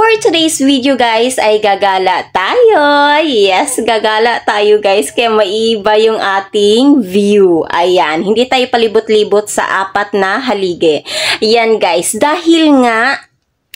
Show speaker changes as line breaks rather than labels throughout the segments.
For today's video guys ay gagala tayo. Yes, gagala tayo guys kaya maiba yung ating view. Ayan, hindi tayo palibot-libot sa apat na halige. Yan guys, dahil nga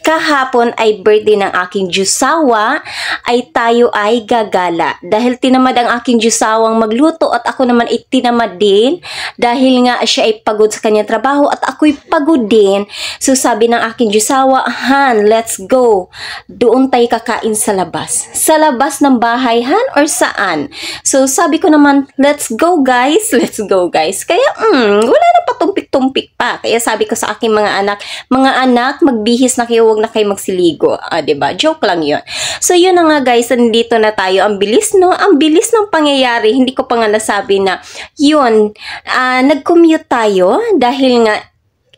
kahapon ay birthday ng aking jusawa, ay tayo ay gagala. Dahil tinamad ang aking jusawang magluto at ako naman ay tinamad din dahil nga siya ay pagod sa kanyang trabaho at ako'y pagod din. So sabi ng aking jusawa, Han, let's go. Doon tayo kakain sa labas. Sa labas ng bahay, Han, or saan? So sabi ko naman, let's go guys, let's go guys. Kaya, mm, wala na pa tong tumpik pa. Kaya sabi ko sa aking mga anak, mga anak, magbihis na kayo, huwag na kayo magsiligo. Ah, ba diba? Joke lang yon So, yun na nga guys, nandito na tayo. Ang bilis, no? Ang bilis ng pangyayari. Hindi ko pa nga nasabi na, yun, uh, nag-commute tayo dahil nga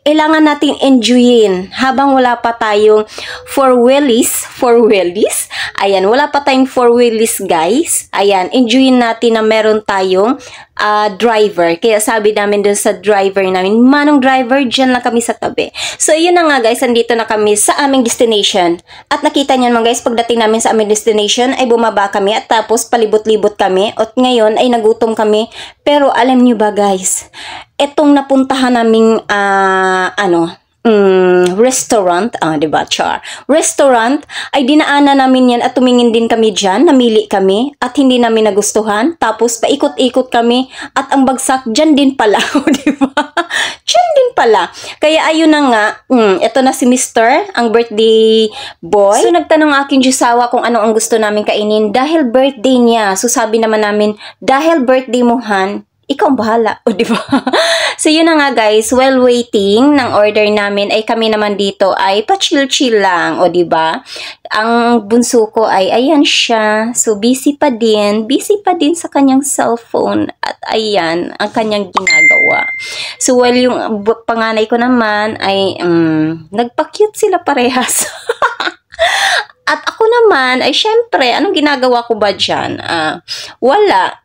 kailangan natin enjoyin habang wala pa tayong four wheelies, four wheelies. Ayan, wala pa tayong four wheelies, guys. Ayan, enjoyin natin na meron tayong uh, driver. Kaya sabi namin dun sa driver namin, manong driver, dyan lang kami sa tabi. So, yun na nga guys, andito na kami sa aming destination. At nakita nyo naman guys, pagdating namin sa aming destination, ay bumaba kami at tapos palibot-libot kami. At ngayon ay nagutom kami. Pero alam nyo ba guys, etong napuntahan naming uh, ano, mm, restaurant, ah, di ba, char, restaurant, ay dinaanan namin yan at tumingin din kami dyan, namili kami, at hindi namin nagustuhan, tapos paikot-ikot kami, at ang bagsak, dyan din pala, di ba? dyan din pala. Kaya ayun na nga, mm, eto na si Mr., ang birthday boy. So, nagtanong aking Jusawa kung ano ang gusto namin kainin dahil birthday niya. So, sabi naman namin, dahil birthday mo, Han, ikaw bahala, o di ba? so yun na nga guys, while waiting ng order namin ay kami naman dito ay pa-chill-chill lang, o di ba? Ang bunso ko ay ayan siya, so busy pa din, busy pa din sa kanyang cellphone at ayan ang kanyang ginagawa. So while yung panganay ko naman ay um, nagpa-cute sila parehas. at ako naman ay syempre, anong ginagawa ko ba dyan? Uh, wala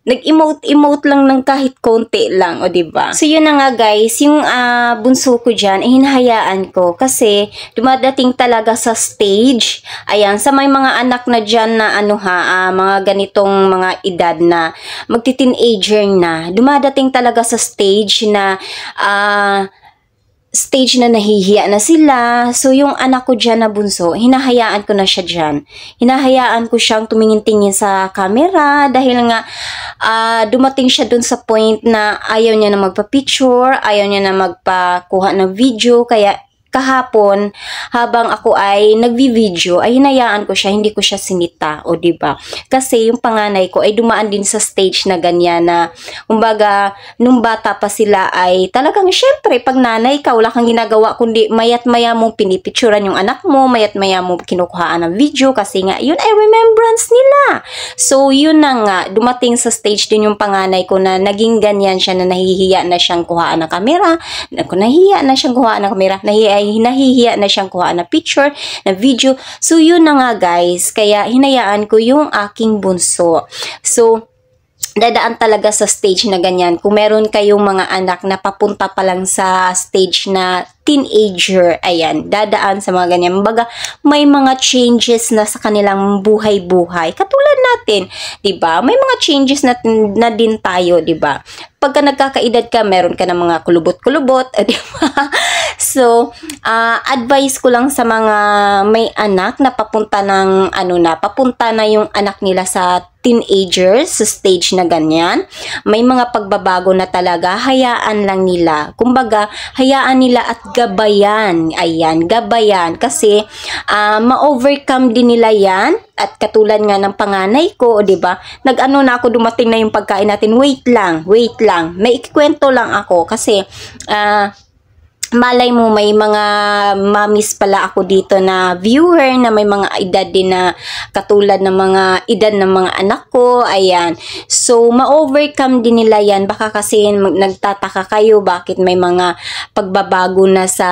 nag-emote-emote lang ng kahit konti lang, o ba diba? So, yun na nga guys, yung uh, bunso ko dyan, eh, hinahayaan ko kasi dumadating talaga sa stage, ayan, sa may mga anak na dyan na ano ha, uh, mga ganitong mga edad na magti-teenager na, dumadating talaga sa stage na, ah, uh, stage na nahihiya na sila. So, yung anak ko dyan na bunso, hinahayaan ko na siya dyan. Hinahayaan ko siyang tumingin-tingin sa camera dahil nga uh, dumating siya dun sa point na ayaw niya na magpa-picture, ayaw niya na magpakuha ng video, kaya kahapon habang ako ay nagvi-video ay hinayaan ko siya, hindi ko siya sinita, o di ba? Kasi yung panganay ko ay dumaan din sa stage na ganyan na kumbaga nung bata pa sila ay talagang syempre pag nanay ka wala kang ginagawa kundi mayat maya mong pinipicturan yung anak mo, mayat maya mong kinukuhaan ng video kasi nga yun ay remembrance nila. So yun na nga, dumating sa stage din yung panganay ko na naging ganyan siya na nahihiya na siyang kuhaan ng kamera, nahihiya na siyang kuhaan ng kamera, nahihiya ay hinahihiya na siyang kuhaan na picture, na video. So, yun na nga guys. Kaya, hinayaan ko yung aking bunso. So, dadaan talaga sa stage na ganyan. Kung meron kayong mga anak na papunta pa lang sa stage na teenager, ayan, dadaan sa mga ganyan. Baga, may mga changes na sa kanilang buhay-buhay. Katulad natin, 'di ba? May mga changes na, na din tayo, 'di ba? Pagka nagkakaedad ka, meron ka ng mga kulubot-kulubot, 'di ba? So, uh, advice ko lang sa mga may anak na papunta ng ano na, papunta na yung anak nila sa teenagers sa stage na ganyan, may mga pagbabago na talaga, hayaan lang nila. Kumbaga, hayaan nila at gabayan. Ayan, gabayan. Kasi, uh, ma-overcome din nila yan. At katulad nga ng panganay ko, o diba? Nag-ano na ako, dumating na yung pagkain natin. Wait lang, wait lang. May ikikwento lang ako. Kasi, ah, uh, malay mo may mga mamis pala ako dito na viewer na may mga edad din na katulad ng mga edad ng mga anak ko, ayan. So, ma-overcome din nila yan. Baka kasi nagtataka kayo bakit may mga pagbabago na sa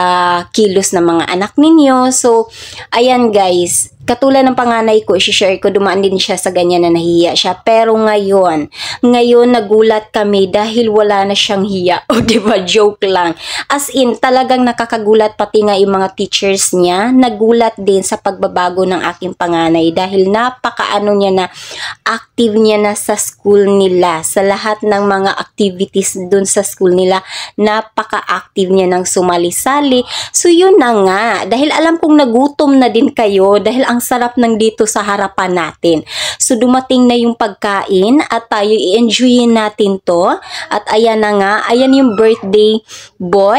kilos ng mga anak ninyo. So, ayan guys, Katulad ng panganay ko, isishare ko, dumaan din siya sa ganyan na nahihiya siya. Pero ngayon, ngayon nagulat kami dahil wala na siyang hiya. O ba diba, joke lang. As in, talagang nakakagulat pati nga yung mga teachers niya. Nagulat din sa pagbabago ng aking panganay dahil napakaano niya na active niya na sa school nila. Sa lahat ng mga activities dun sa school nila, napaka-active niya ng sumali-sali. So yun na nga, dahil alam kong nagutom na din kayo dahil ang ang sarap ng dito sa harapan natin. So dumating na yung pagkain at tayo i-enjoyin natin to. At ayan na nga, ayan yung birthday boy.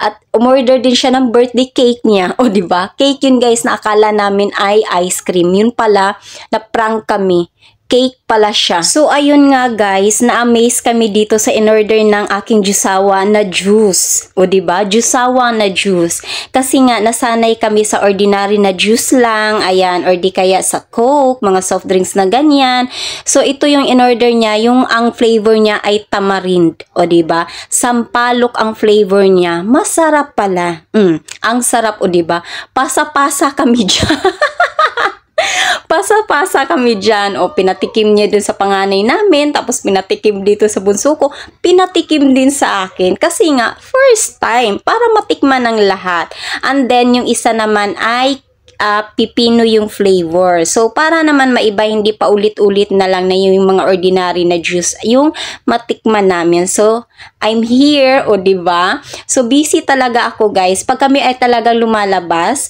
At umorder din siya ng birthday cake niya. O, di ba? Cake yun guys na akala namin ay ice cream. Yun pala, na prank kami cake pala siya. So, ayun nga guys, na-amaze kami dito sa in-order ng aking jusawa na juice. O ba diba? Jusawa na juice. Kasi nga, nasanay kami sa ordinary na juice lang, ayan, or di kaya sa coke, mga soft drinks na ganyan. So, ito yung in-order niya, yung ang flavor niya ay tamarind. O ba diba? Sampalok ang flavor niya. Masarap pala. Mm, ang sarap, o ba diba? Pasa-pasa kami dyan. Pasa-pasa kami dyan. O, pinatikim niya dun sa panganay namin. Tapos, pinatikim dito sa bunso ko. Pinatikim din sa akin. Kasi nga, first time. Para matikman ng lahat. And then, yung isa naman ay uh, pipino yung flavor. So, para naman maiba, hindi pa ulit-ulit na lang na yung mga ordinary na juice yung matikman namin. So, I'm here, o ba? Diba? So, busy talaga ako, guys. Pag kami ay talagang lumalabas,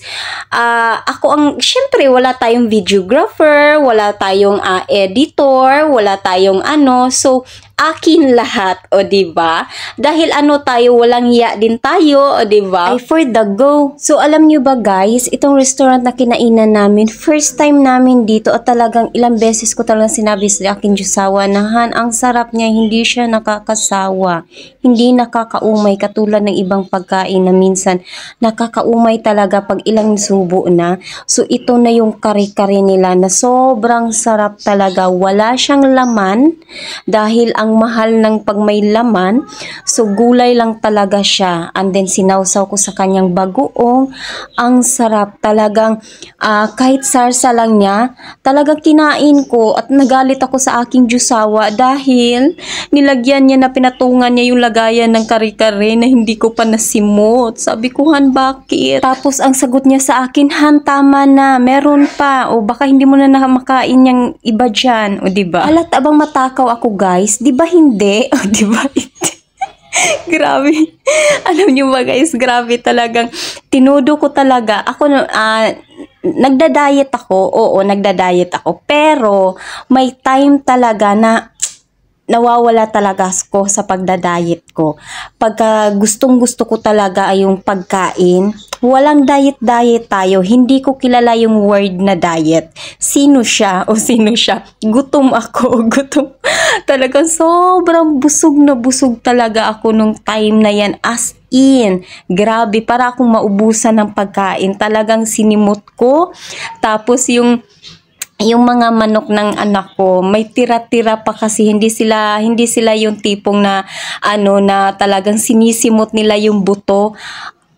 uh, ako ang, syempre, wala tayong videographer, wala tayong uh, editor, wala tayong ano. So, akin lahat, o ba? Diba? Dahil ano tayo, walang iya din tayo, o ba? Diba? I for the go. So, alam nyo ba guys, itong restaurant na kinainan namin, first time namin dito at talagang ilang beses ko talagang sinabi sa akin Diyosawa nahan, ang sarap niya, hindi siya nakakasawa. Hindi nakakaumay katulad ng ibang pagkain na minsan nakakaumay talaga pag ilang subo na. So ito na yung kare-kare nila na sobrang sarap talaga. Wala siyang laman dahil ang mahal ng pag may laman. So gulay lang talaga siya. And then sinawsaw ko sa kanyang bagoong. Ang sarap talagang uh, kahit sarsa lang niya, talagang kinain ko at nagalit ako sa aking jusawa dahil nilagyan niya na pinatungan niya yung lagayan ng kare-kare na hindi ko pa nasimot. Sabi ko, Han, bakit? Tapos ang sagot niya sa akin, Han, tama na, meron pa. O baka hindi mo na nakamakain yung iba dyan. O diba? Halata bang matakaw ako guys? Diba hindi? O diba hindi? grabe. Alam niyo ba guys, grabe talagang tinudo ko talaga. Ako uh, nagda-diet ako. Oo, nagda-diet ako. Pero may time talaga na nawawala talaga ko sa pagda-diet ko. Pagka gustong gusto ko talaga ay yung pagkain, walang diet-diet tayo. Hindi ko kilala yung word na diet. Sino siya o sino siya? Gutom ako, gutom. Talagang sobrang busog na busog talaga ako nung time na yan. As in, grabe, para akong maubusan ng pagkain. Talagang sinimot ko. Tapos yung yung mga manok ng anak ko may tira-tira pa kasi hindi sila hindi sila yung tipong na ano na talagang sinisimot nila yung buto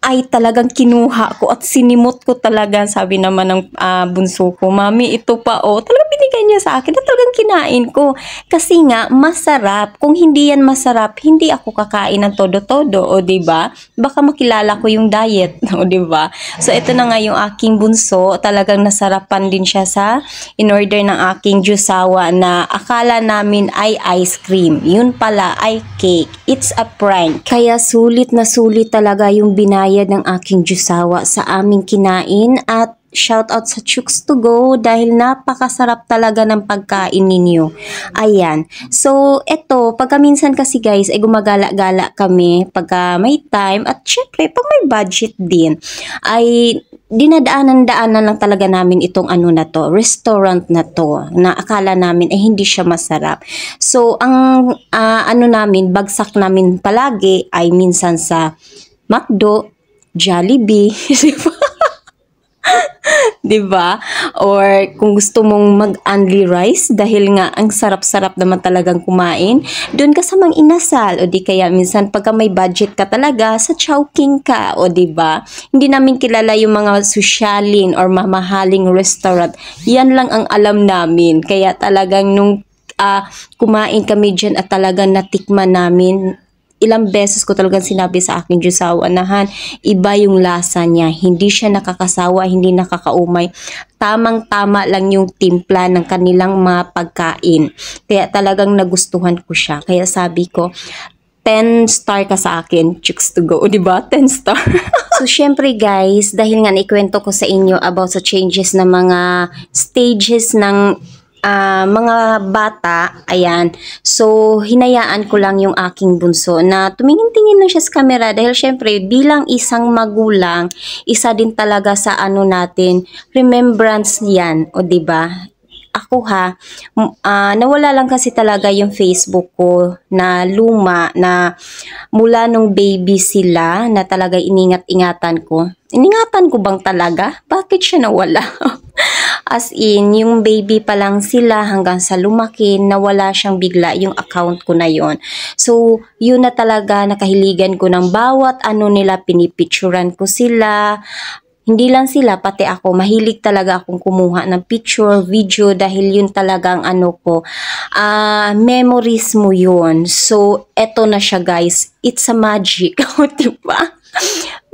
ay talagang kinuha ko at sinimot ko talaga sabi naman ng uh, bunso ko mami ito pa oh talaga binigay niya sa akin na talagang kinain ko. Kasi nga, masarap. Kung hindi yan masarap, hindi ako kakain ng todo-todo, o ba? Diba? Baka makilala ko yung diet, o ba? Diba? So, ito na nga yung aking bunso. Talagang nasarapan din siya sa in-order ng aking jusawa na akala namin ay ice cream. Yun pala ay cake. It's a prank. Kaya sulit na sulit talaga yung binayad ng aking jusawa sa aming kinain at shout out sa Chooks to Go dahil napakasarap talaga ng pagkain ninyo. Ayan. So, eto, pagka minsan kasi guys, ay eh, gumagala-gala kami pagka may time at syempre, pag may budget din, ay dinadaanan-daanan lang talaga namin itong ano na to, restaurant na to, na akala namin ay hindi siya masarap. So, ang uh, ano namin, bagsak namin palagi ay minsan sa McDo, Jollibee, 'Di ba? Or kung gusto mong mag-only rice dahil nga ang sarap-sarap naman talagang kumain, doon ka sa mang inasal o di kaya minsan pagka may budget ka talaga sa Chowking ka o 'di ba? Hindi namin kilala yung mga susyalin or mamahaling restaurant. Yan lang ang alam namin. Kaya talagang nung uh, kumain kami diyan at talagang natikman namin ilang beses ko talagang sinabi sa akin Diyos sa anahan, iba yung lasa niya. Hindi siya nakakasawa, hindi nakakaumay. Tamang-tama lang yung timpla ng kanilang mga pagkain. Kaya talagang nagustuhan ko siya. Kaya sabi ko, 10 star ka sa akin, chicks to go, di ba? 10 star. so, syempre guys, dahil nga naikwento ko sa inyo about sa changes ng mga stages ng uh, mga bata, ayan, so hinayaan ko lang yung aking bunso na tumingin-tingin lang siya sa camera dahil syempre bilang isang magulang, isa din talaga sa ano natin, remembrance yan, o ba diba? ako ha, uh, nawala lang kasi talaga yung Facebook ko na luma na mula nung baby sila na talaga iningat-ingatan ko. Iningatan ko bang talaga? Bakit siya nawala? As in, yung baby pa lang sila hanggang sa lumaki, nawala siyang bigla yung account ko na yon. So, yun na talaga nakahiligan ko ng bawat ano nila, pinipicturan ko sila, hindi lang sila, pati ako, mahilig talaga akong kumuha ng picture, video, dahil yun talagang ano ko, uh, memories mo yun. So, eto na siya guys, it's a magic, o ba?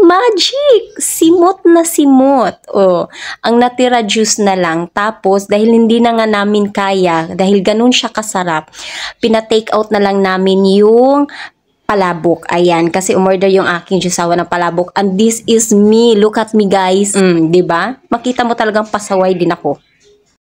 magic! Simot na simot. oh, ang natira juice na lang. Tapos, dahil hindi na nga namin kaya, dahil ganun siya kasarap, pina-take out na lang namin yung palabok. Ayan, kasi umorder yung aking jusawa ng palabok. And this is me. Look at me, guys. Mm, ba? Diba? Makita mo talagang pasaway din ako.